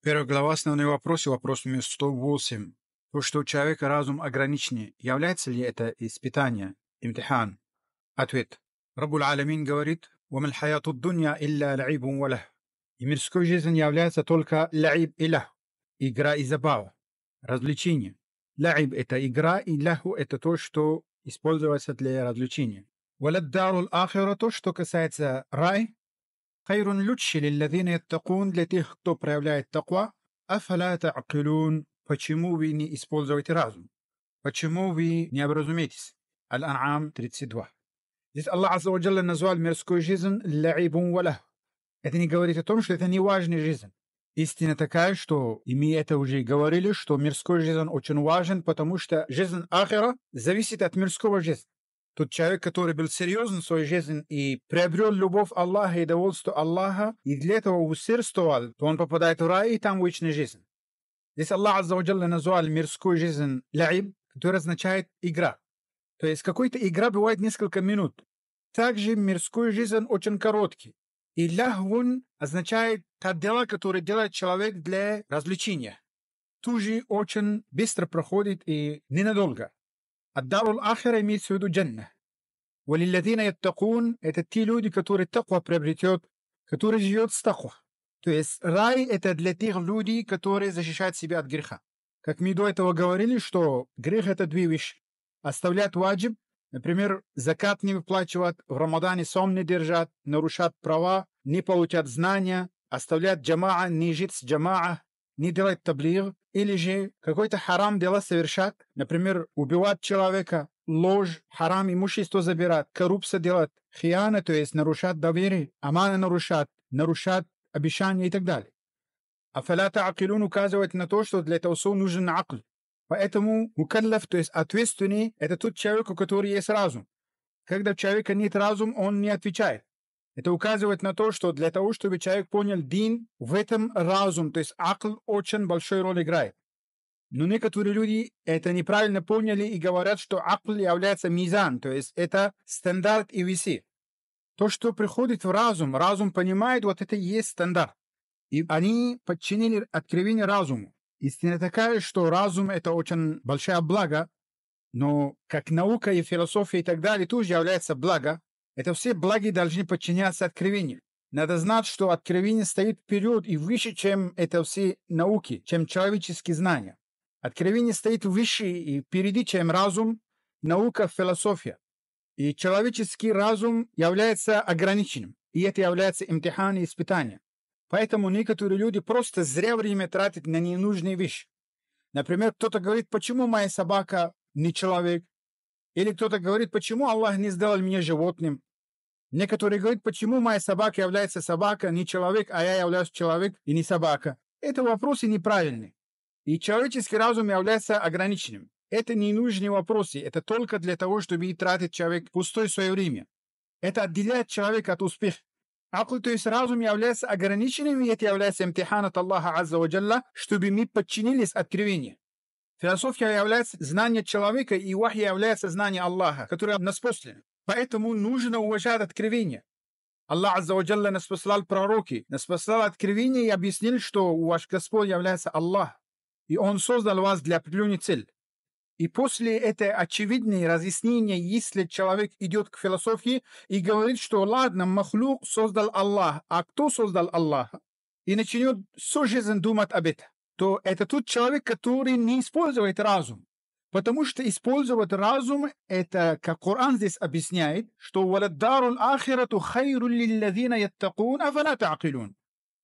Первая глава «Основные вопросы» вопрос номер 108. То, что у человека разум ограниченный является ли это испытание? Имтихан. Ответ. Рабул Аламин говорит, «Вамал хаяту дунья илля ла'ибун валах». И мирской жизнь является только ла'иб и лах, игра и забава, развлечение. Ла'иб – это игра, и лаху – это то, что используется для развлечения. Валад дарул ахира – то, что касается рай, خير лютши للذين يتقون для тех, кто проявляет таква. Афаля та'акилун. Почему вы не используете разум? Почему вы не образумитесь? Аль-Ан'ам 32. Здесь Аллах Азza Ваджалла назвал мирскую жизнь ла'ибун валах. Это не говорит о том, что это не важная жизнь. Истина такая, что, и мы это уже говорили, что мирской жизнь очень важен, потому что жизнь Ахера зависит от мирского жизни. Тот человек, который был серьезен в своей жизни и приобрел любовь Аллаха и довольство Аллаха, и для этого усердствовал, то он попадает в рай и там в вечную жизнь. Здесь Аллах Аззаваджалла назвал мирскую жизнь лаиб, которая означает игра. То есть какой-то игра бывает несколько минут. Также мирскую жизнь очень короткий. И лягун означает то дела, которые делает человек для развлечения. Тоже очень быстро проходит и ненадолго. Аддару ахира имеется в виду джанна. Валилладина яттакун – это те люди, которые таква приобретет, которые живет с таква. То есть рай – это для тех людей, которые защищают себя от греха. Как мы до этого говорили, что грех – это две вещи. Оставлять ваджиб, например, закат не выплачивать, в Рамадане сон не держат, нарушат права, не получать знания, оставлять джамаа, не жить с джамаа, не делать таблиг, или же какой-то харам дела совершат, например, убивать человека, ложь, харам имущество забирать, коррупция делать, хиана, то есть нарушать доверие, амана нарушать, нарушать обещания и так далее. А фалята акилун указывает на то, что для этого нужен акл. Поэтому мукаллав, то есть ответственный, это тот человек, у которого есть разум. Когда у человека нет разума, он не отвечает. Это указывает на то, что для того, чтобы человек понял дин, в этом разум, то есть акл очень большой роль играет. Но некоторые люди это неправильно поняли и говорят, что акл является мизан, то есть это стандарт и веси. То, что приходит в разум, разум понимает, вот это и есть стандарт. И они подчинили откровение разуму. Истина такая, что разум – это очень большая благо, но как наука и философия и так далее тоже является благо, это все благи должны подчиняться откровению. Надо знать, что откровение стоит вперед и выше, чем это все науки, чем человеческие знания. Откровение стоит выше и впереди, чем разум, наука, философия. И человеческий разум является ограниченным, и это является имтихан и испытание. Поэтому некоторые люди просто зря время тратят на ненужные вещи. Например, кто-то говорит, почему моя собака не человек? Или кто-то говорит, почему Аллах не сделал меня животным? Некоторые говорят, почему моя собака является собака, а не человек, а я являюсь человек и не собака. Это вопросы неправильные. И человеческий разум является ограниченным. Это ненужные вопросы, это только для того, чтобы не тратить человек пустое свое время. Это отделяет человека от успеха. Акл, то есть разум является ограниченным, и это является имтихан от Аллаха Азза чтобы мы подчинились откровению. Философия является знание человека, и вахья является знание Аллаха, которое нас послано. Поэтому нужно уважать откровение. Аллах Азза Аззаваджалла нас послал пророки, нас послал откровение и объяснил, что ваш Господь является Аллах, и Он создал вас для определенной цели. И после этой очевидной разъяснения, если человек идет к философии и говорит, что ладно, махлюк создал Аллах, а кто создал Аллаха, и начнет всю жизнь думать об этом, то это тот человек, который не использует разум. Потому что использовать разум, это, как Коран здесь объясняет, что «Валаддару ахирату хайру лиллазина яттакун, афана таакилун».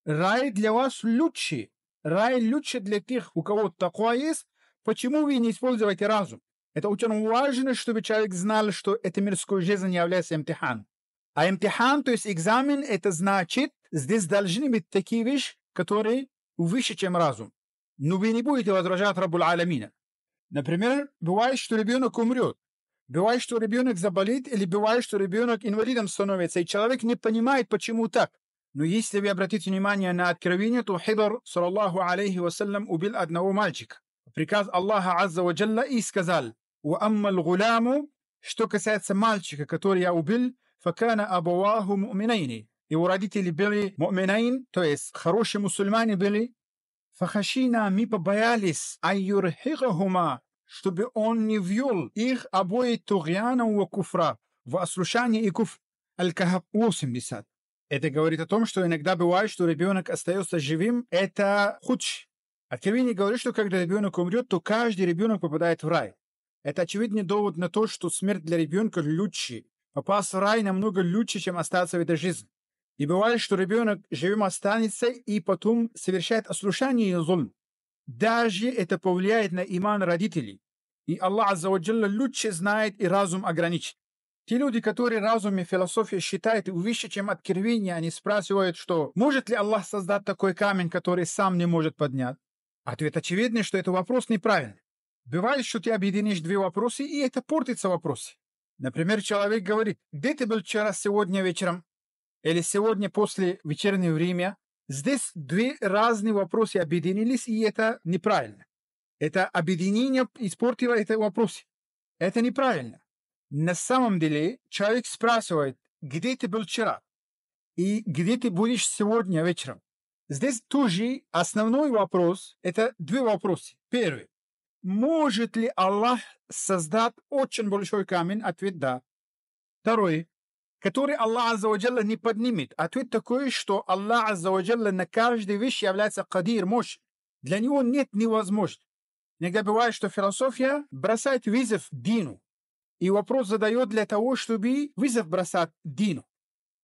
Рай для вас лучше. Рай лучше для тех, у кого такое есть. Почему вы не используете разум? Это очень важно, чтобы человек знал, что эта мирская жизнь является имтихан. А имтихан, то есть экзамен, это значит, здесь должны быть такие вещи, которые выше, чем разум. Но вы не будете возражать Раббул Аламина. Например, бывает, что ребенок умрет. Бывает, что ребенок заболит, или бывает, что ребенок инвалидом становится, и человек не понимает, почему так. Но если вы обратите внимание на откровение, то Хидр, саллаху алейхи вассалям, убил одного мальчика. Приказ Аллаха Азза ва Джалла и сказал, «Уамма гуляму что касается мальчика, который я убил, факана абаваху муминайни. Его родители были муминайн, то есть хорошие мусульмане были. Фахашина, мы побоялись, айюрхигахума, чтобы он не ввел их обои Тугьяна у Куфра в ослушание и Куф Аль-Кахаб 80. Это говорит о том, что иногда бывает, что ребенок остается живым. Это худж. Откровение а говорит, что когда ребенок умрет, то каждый ребенок попадает в рай. Это очевидный довод на то, что смерть для ребенка лучше. Попасть в рай намного лучше, чем остаться в этой жизни. И бывает, что ребенок живым останется и потом совершает ослушание и зулм. Даже это повлияет на иман родителей. И Аллах Аззаваджалла лучше знает и разум ограничен. Те люди, которые разум и философия считают выше, увещичем откровения, они спрашивают, что может ли Аллах создать такой камень, который сам не может поднять? Ответ очевидный, что это вопрос неправильный. Бывает, что ты объединишь две вопросы, и это портится вопросы. Например, человек говорит, где ты был вчера сегодня вечером? Или сегодня после вечернего время? Здесь две разные вопросы объединились, и это неправильно. Это объединение испортило этот вопрос. Это неправильно. На самом деле человек спрашивает, где ты был вчера и где ты будешь сегодня вечером. Здесь тоже основной вопрос – это две вопросы. Первый. Может ли Аллах создать очень большой камень? Ответ – да. Второй который Аллах Аззаваджалла не поднимет. А ответ такой, что Аллах Аззаваджалла на каждой вещи является кадир, мощь. Для него нет невозможности. Иногда бывает, что философия бросает вызов Дину. И вопрос задает для того, чтобы вызов бросать Дину.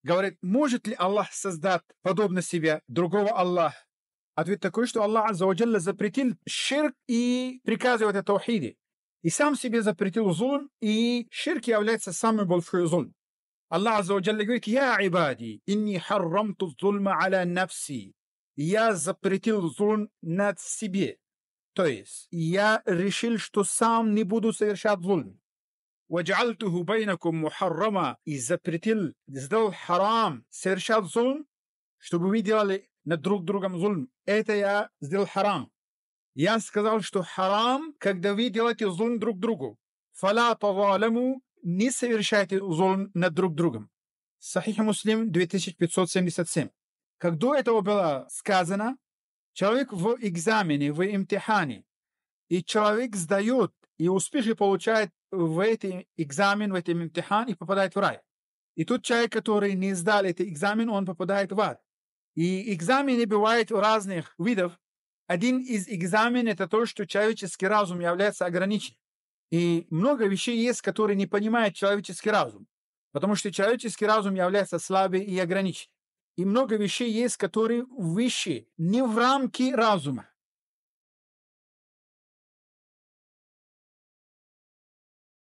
Говорит, может ли Аллах создать подобно себе другого Аллаха? Ответ такой, что Аллах Аззаваджалла запретил ширк и приказывает о таухиде. И сам себе запретил зулм, и ширк является самым большим зулм. الله عز وجل يقول لك يا عبادي إني حرمت الظلم على نفسي я запретил зулм над себе. То есть я решил, что сам не буду совершать зулм. وجعلته بينكم محرما и запретил, сделал харам, совершать зулм, чтобы вы делали над друг другом зулм. Это я сделал харам. Я сказал, что харам, когда вы делаете зулм друг другу. فلا تظالموا не совершайте зул над друг другом. Сахих Муслим 2577. Как до этого было сказано, человек в экзамене, в имтихане, и человек сдает и успешно получает в этот экзамен, в этот имтихан и попадает в рай. И тот человек, который не сдал этот экзамен, он попадает в ад. И экзамены бывают разных видов. Один из экзаменов – это то, что человеческий разум является ограничен. И много вещей есть, которые не понимает человеческий разум, потому что человеческий разум является слабее и ограничен. И много вещей есть, которые вещи не в рамки разума.